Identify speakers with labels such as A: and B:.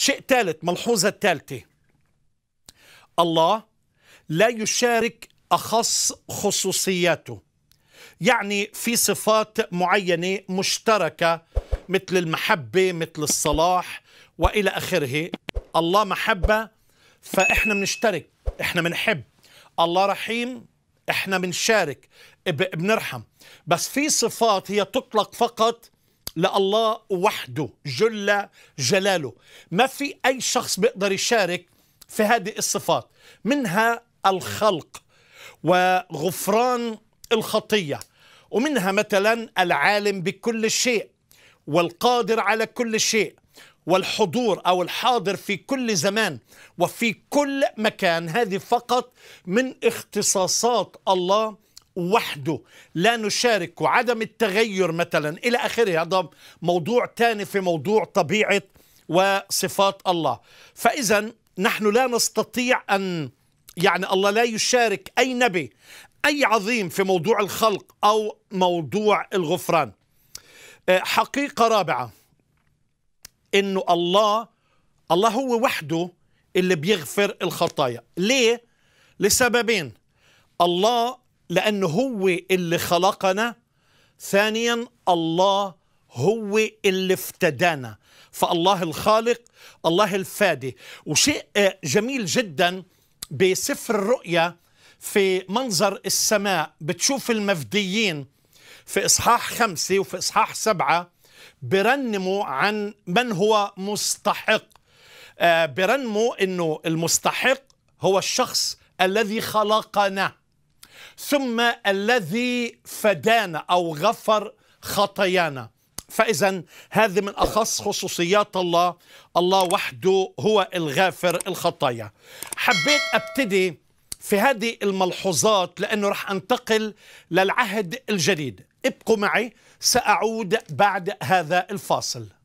A: شيء ثالث ملحوظة الثالثة الله لا يشارك أخص خصوصياته يعني في صفات معينة مشتركة مثل المحبة مثل الصلاح وإلى آخره الله محبة فإحنا بنشترك إحنا بنحب الله رحيم إحنا بنشارك بنرحم بس في صفات هي تطلق فقط لالله وحده جل جلاله ما في أي شخص بيقدر يشارك في هذه الصفات منها الخلق وغفران الخطية ومنها مثلا العالم بكل شيء والقادر على كل شيء والحضور أو الحاضر في كل زمان وفي كل مكان هذه فقط من اختصاصات الله وحده لا نشارك وعدم التغير مثلا إلى آخره هذا موضوع تاني في موضوع طبيعة وصفات الله فإذا نحن لا نستطيع أن يعني الله لا يشارك أي نبي أي عظيم في موضوع الخلق أو موضوع الغفران آه، حقيقة رابعة إنه الله الله هو وحده اللي بيغفر الخطايا ليه؟ لسببين الله لأنه هو اللي خلقنا ثانيا الله هو اللي افتدانا فالله الخالق الله الفادي وشيء آه، جميل جدا بسفر الرؤيا في منظر السماء بتشوف المفديين في إصحاح خمسة وفي إصحاح سبعة برنموا عن من هو مستحق آه، برنموا أنه المستحق هو الشخص الذي خلقنا ثم الذي فدانا أو غفر خطايانا فإذا هذه من أخص خصوصيات الله الله وحده هو الغافر الخطايا حبيت أبتدي في هذه الملحوظات لأنه رح أنتقل للعهد الجديد ابقوا معي سأعود بعد هذا الفاصل